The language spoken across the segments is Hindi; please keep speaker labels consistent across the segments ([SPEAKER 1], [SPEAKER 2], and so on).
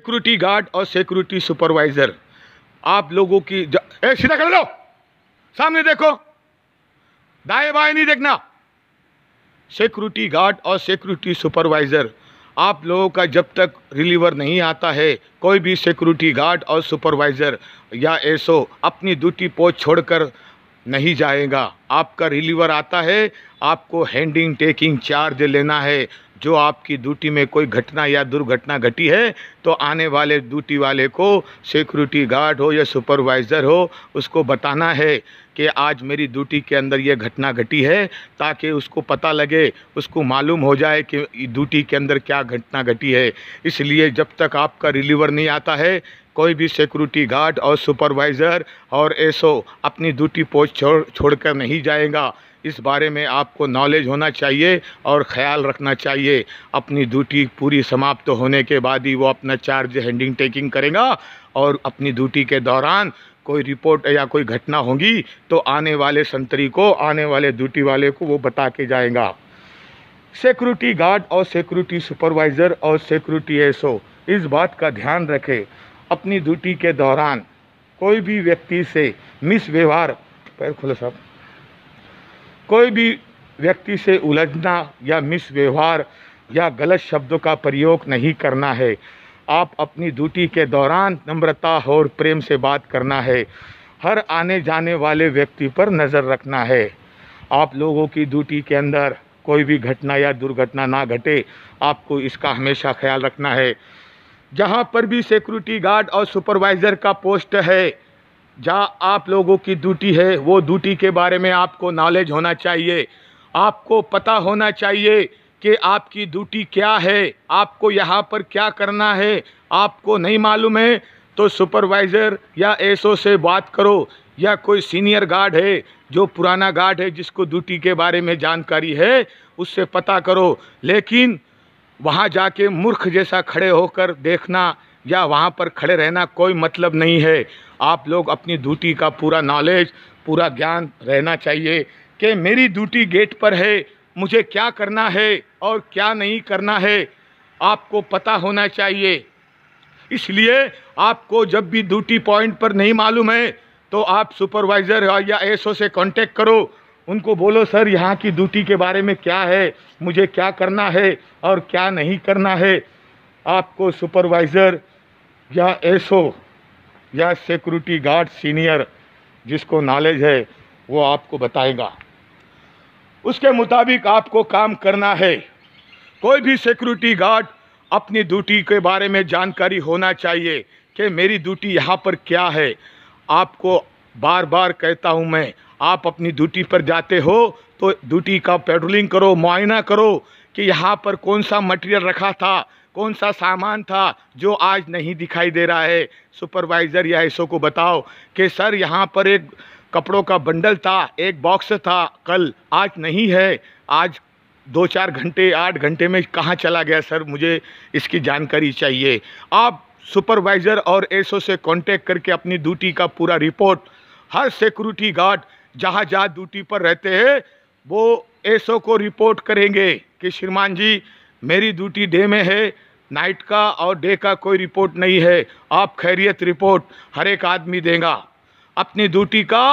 [SPEAKER 1] सिक्योरिटी गार्ड और सिक्योरिटी सुपरवाइजर आप लोगों की ए सीधा कर लो सामने देखो दाएं बाएं नहीं देखना सिक्योरिटी गार्ड और सिक्योरिटी सुपरवाइज़र आप लोगों का जब तक रिलीवर नहीं आता है कोई भी सिक्योरिटी गार्ड और सुपरवाइज़र या एसओ अपनी ड्यूटी पोस्ट छोड़कर नहीं जाएगा आपका रिलीवर आता है आपको हैंडिंग टेकिंग चार्ज लेना है जो आपकी ड्यूटी में कोई घटना या दुर्घटना घटी है तो आने वाले ड्यूटी वाले को सिक्योरिटी गार्ड हो या सुपरवाइज़र हो उसको बताना है कि आज मेरी ड्यूटी के अंदर ये घटना घटी है ताकि उसको पता लगे उसको मालूम हो जाए कि ड्यूटी के अंदर क्या घटना घटी है इसलिए जब तक आपका रिलीवर नहीं आता है कोई भी सिक्योरिटी गार्ड और सुपरवाइज़र और एसओ अपनी ड्यूटी पोस्ट छोड़ छोड़कर नहीं जाएगा इस बारे में आपको नॉलेज होना चाहिए और ख्याल रखना चाहिए अपनी ड्यूटी पूरी समाप्त तो होने के बाद ही वो अपना चार्ज हैंडिंग टेकिंग करेगा और अपनी ड्यूटी के दौरान कोई रिपोर्ट या कोई घटना होगी तो आने वाले संतरी को आने वाले ड्यूटी वाले को वो बता के जाएगा सिक्योरिटी गार्ड और सिक्योरिटी सुपरवाइज़र और सिक्योरिटी एस इस बात का ध्यान रखें अपनी ड्यूटी के दौरान कोई भी व्यक्ति से मिसव्यवहार पैर खुला साहब कोई भी व्यक्ति से उलझना या मिसव्यवहार या गलत शब्दों का प्रयोग नहीं करना है आप अपनी ड्यूटी के दौरान नम्रता और प्रेम से बात करना है हर आने जाने वाले व्यक्ति पर नज़र रखना है आप लोगों की ड्यूटी के अंदर कोई भी घटना या दुर्घटना ना घटे आपको इसका हमेशा ख्याल रखना है जहाँ पर भी सिक्योरिटी गार्ड और सुपरवाइज़र का पोस्ट है जहाँ आप लोगों की ड्यूटी है वो ड्यूटी के बारे में आपको नॉलेज होना चाहिए आपको पता होना चाहिए कि आपकी ड्यूटी क्या है आपको यहाँ पर क्या करना है आपको नहीं मालूम है तो सुपरवाइज़र या एसओ से बात करो या कोई सीनियर गार्ड है जो पुराना गार्ड है जिसको ड्यूटी के बारे में जानकारी है उससे पता करो लेकिन वहाँ जाके मूर्ख जैसा खड़े होकर देखना या वहाँ पर खड़े रहना कोई मतलब नहीं है आप लोग अपनी ड्यूटी का पूरा नॉलेज पूरा ज्ञान रहना चाहिए कि मेरी ड्यूटी गेट पर है मुझे क्या करना है और क्या नहीं करना है आपको पता होना चाहिए इसलिए आपको जब भी ड्यूटी पॉइंट पर नहीं मालूम है तो आप सुपरवाइज़र या एसओ से कांटेक्ट करो उनको बोलो सर यहाँ की ड्यूटी के बारे में क्या है मुझे क्या करना है और क्या नहीं करना है आपको सुपरवाइज़र या एसओ या सिक्योरिटी गार्ड सीनियर जिसको नॉलेज है वो आपको बताएगा उसके मुताबिक आपको काम करना है कोई भी सिक्योरिटी गार्ड अपनी ड्यूटी के बारे में जानकारी होना चाहिए कि मेरी ड्यूटी यहाँ पर क्या है आपको बार बार कहता हूँ मैं आप अपनी ड्यूटी पर जाते हो तो ड्यूटी का पेट्रोलिंग करो मुआयना करो कि यहाँ पर कौन सा मटेरियल रखा था कौन सा सामान था जो आज नहीं दिखाई दे रहा है सुपरवाइज़र या ऐसो को बताओ कि सर यहाँ पर एक कपड़ों का बंडल था एक बॉक्स था कल आज नहीं है आज दो चार घंटे आठ घंटे में कहाँ चला गया सर मुझे इसकी जानकारी चाहिए आप सुपरवाइज़र और एसओ से कांटेक्ट करके अपनी ड्यूटी का पूरा रिपोर्ट हर सिक्योरिटी गार्ड जहाँ जहाँ ड्यूटी पर रहते हैं वो एसओ को रिपोर्ट करेंगे कि श्रीमान जी मेरी ड्यूटी डे में है नाइट का और डे का कोई रिपोर्ट नहीं है आप खैरियत रिपोर्ट हर एक आदमी देगा अपनी ड्यूटी का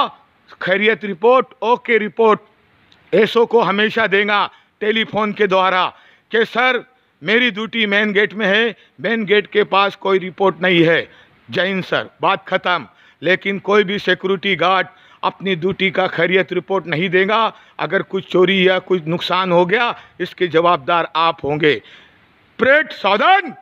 [SPEAKER 1] खैरियत रिपोर्ट ओके रिपोर्ट एसओ को हमेशा देगा टेलीफोन के द्वारा कि सर मेरी ड्यूटी मेन गेट में है मेन गेट के पास कोई रिपोर्ट नहीं है जैन सर बात ख़त्म लेकिन कोई भी सिक्योरिटी गार्ड अपनी ड्यूटी का खैरियत रिपोर्ट नहीं देगा अगर कुछ चोरी या कुछ नुकसान हो गया इसके जवाबदार आप होंगे प्रेट साधन